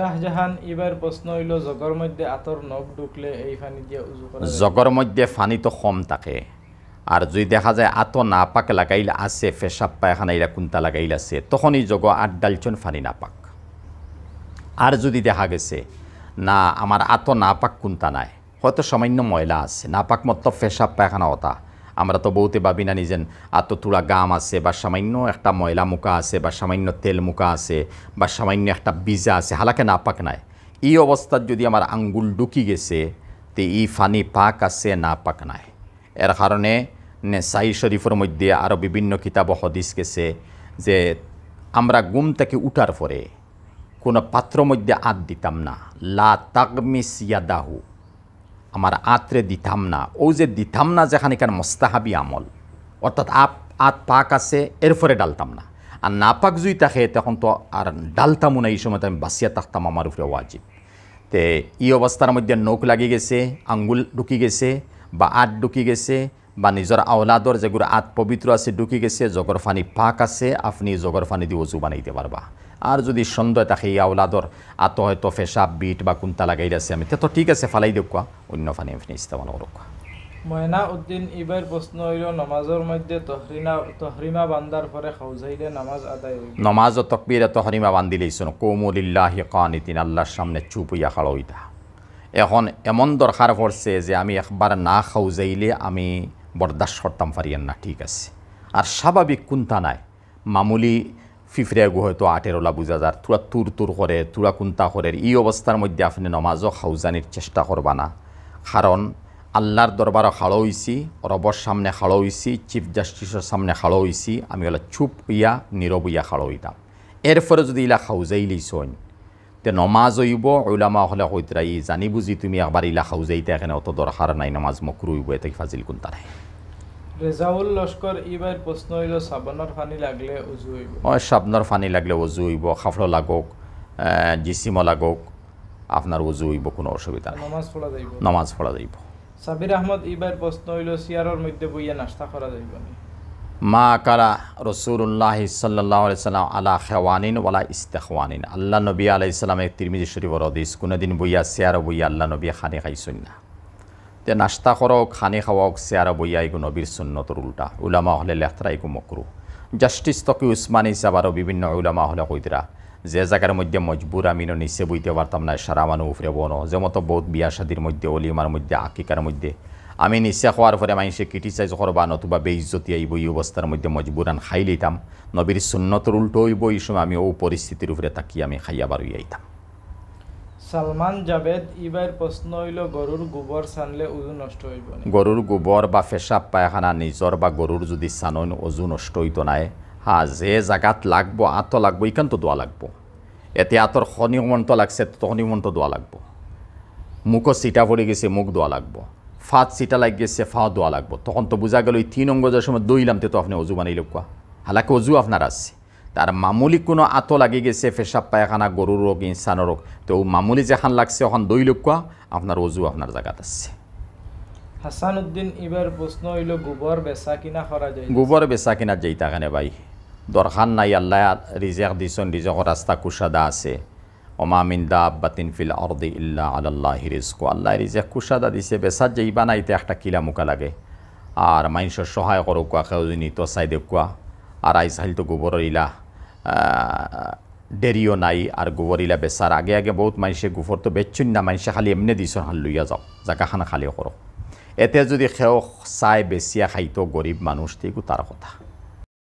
শাহজাহান এবার প্রশ্ন হইল জগর মধ্যে আতর নখ ঢুকলে এই উজু করা জগর মধ্যে পানি তো কম থাকে আর যদি দেখা যায় আত নাপাক লাগাইল আছে পেশাব পায়খানা এরা কুন্তা লাগাইল আছে তখনই জগ আট ডালচন ফানি নাপাক আর যদি দেখা গেছে না আমার আত নাপাক কুন্তা নাই হয়তো সামান্য ময়লা আছে নাপাক মতো পেশাব পায়খানা হতা আমরা তো বউতে ভাবি না নিজেন আর তো তুড়া গাম আছে বা সামান্য একটা ময়লা মুখা আছে বা সামান্য তেল মুখা আছে বা সামান্য একটা বিজা আছে হালাকে না পাক নাই এই অবস্থার যদি আমার আঙ্গুল ঢুকি গেছে তে ই ফানি পাক আছে না পাক নাই এর কারণে সাই শরীফের মধ্যে আরও বিভিন্ন কিতাব হদিস গেছে যে আমরা গুম থেকে উঠার পরে কোনো পাত্র মধ্যে আদ দিতাম না লা তাকমিস ইয়াদাহু আমার আত্রে দিতাম না ও যে দিতাম না যেখানে কেন মোস্তাহাবি আমল অর্থাৎ আপ আত পাক আছে এরপরে ডালতাম না আর না পাক যদি তাকে তখন তো আর ডালতামও না এই সময় আমি বাসিয়া থাকতাম আমার উপরে ওয়াজিব তে এই অবস্থার মধ্যে নখ লাগিয়ে গেছে আঙ্গুল ঢুকি গেছে বা আট ঢুকি গেছে বা নিজৰ আওলাদৰ যেগুৰ আত পবিত্র আছে ডুকি গেছে জগর ফানি পাক আছে আপনি জগর ফানি দিয়ে উজু বানাইতে পারবা আর যদি সন্দেহ থাকে এই আওলাদর আত হয়তো ফেসা বিট বা কুন্তা লাগাই আছে আমি তো ঠিক আছে ফালাই দিও কোয়া অন্য ফানি আপনি ইস্তেমাল করুক ময়না উদ্দিন ইবার প্রশ্ন হইল নামাজের মধ্যে তহরিনা তহরিমা বান্দার পরে খাউজাইলে নামাজ আদায় নমাজ ও তকবিরে তহরিমা বান্ধি লইছুন কৌমুলিল্লাহি কানিতিন আল্লাহর সামনে চুপ হইয়া খাড়া হইতা এখন এমন দরকার পড়ছে যে আমি একবার না খাউজাইলে আমি বরদাস করতাম পারিয়েন না ঠিক আছে আর স্বাভাবিক কুন্তা নাই মামুলি ফিফরিয়াগু হয়তো আটেরোলা বুঝা যার তুরা তুর তুর করে তুরা কুন্তা করে এই অবস্থার মধ্যে আপনি নমাজও খাউজানির চেষ্টা করবা না কারণ আল্লাহর দরবারও খাড়ো হইছি রবর সামনে খাড়ো হইছি চিফ জাস্টিসের সামনে খাড়ো হইছি আমি হলো চুপ হইয়া নীরব ইয়া খাড়ো হইতাম এরপরে যদি ইলা খাউজাই লিছন তে নমাজ হইব ওলামা হলে কইতরা ই জানি বুঝি তুমি একবার ইলা খাও এতিয়া এখানে অত দরকার নাই নমাজ মকরু হইব এতে ফাজিল কোন তারাই রেজাউল লস্কর ইবার প্রশ্ন হইল সাবানর ফানি লাগলে উজু হইব ও সাবনর ফানি লাগলে উজু হইব খাফড় লাগক জিসিম লাগক আপনার উজু হইব কোনো অসুবিধা নমাজ পড়া যাইব নমাজ পড়া যাইব সাবির আহমদ ইবার প্রশ্ন হইল সিয়ারর মধ্যে বইয়া নাস্তা করা যাইব না মা কারা রসুল্লাহ সাল্লাহ সাল্লাম আলা খেওয়ানিন ওলা ইস্তেখওয়ানিন আল্লাহ নবী আলাই ইসলামের তিরমিজি রদিস কোনো দিন বইয়া চেয়ার বইয়া আল্লাহ নবী খানে খাইছুন না তে নাস্তা করক খানি খাওয়াওক চেয়ার বইয়া এগু নবীর সুন্নতর উল্টা উলামা হলে লেখরা এগু মকরু জাস্টিস তকি উসমান হিসাব আরও বিভিন্ন উলামা হলে কৈদরা যে জায়গার মধ্যে মজবুর আমিনও নিচে বইতে পারতাম না সারা মানু উফরে বনো মতো বহুত বিয়া সাদির মধ্যে অলিমার মধ্যে আকিকার মধ্যে আমি নিশ্চয় হওয়ার পরে সে ক্রিটিসাইজ করবা নতুবা বেইজ্জতি আইব এই অবস্থার মধ্যে মজবুরান খাই লইতাম নবীর সুন্নতর উল্টো হইব এই সময় আমি ও পরিস্থিতির উপরে তাকিয়ে আমি খাইয়া বারুই আইতাম সালমান জাবেদ ইবার প্রশ্ন হইল গরুর গোবর সানলে ওজু নষ্ট হইব গরুর গোবর বা পেশাব পায়খানা নিজর বা গরুর যদি সানন ওজু নষ্ট হইত নাই হ্যাঁ যে জাগাত লাগব আত লাগবো এখান তো দোয়া লাগবো এতে আতর খনিমন্ত লাগছে তখনিমন্ত দোয়া লাগবো মুখও সিটা পড়ে গেছে মুখ দোয়া লাগবো ফাঁদ সিটা লাগ গেছে ফা দোয়া লাগবো তখন তো বোঝা গেল ওই তিন অঙ্গ যার সময় দইলামতে তো আপনি অজু বানাইল কোয়া হালাকি অজু আপনার আছে তার মামুলি কোনো আত লাগি গেছে পেশাব পায়খানা গরুর হোক ইনসানের হোক তো মামুলি যেখান লাগছে ওখান দই কোয়া আপনার অজু আপনার জায়গাত আছে হাসান উদ্দিন এবার প্রশ্ন হইল গোবর বেচা কিনা করা যায় গোবর বেচা কিনা যেই তাকানে ভাই দরকার নাই আল্লাহ রিজেক দিছন রিজেক রাস্তা কুসাদা আছে অমামিন দা আব্বাতিন ফিল অর্দি ইল্লা আল্লাহ হিরিজকু আল্লাহ রিজে কুসাদা দিছে বেসার যে ইবানাইতে একটা কিলা মুখা লাগে আর মাইনসর সহায় করো কুয়া খেউজিনি তো সাইদে কোয়া আর আইস হাইল তো গোবর ইলা ডেরিও নাই আর গোবর ইলা বেসার আগে আগে বহুত মানুষে গোফর তো বেচুন না মানুষে খালি এমনি দিছ হাল লইয়া যাও জাগাখানা খালি করো এতে যদি খেও চাই বেছিয়া খাইতো গরিব মানুষ ঠিক তার কথা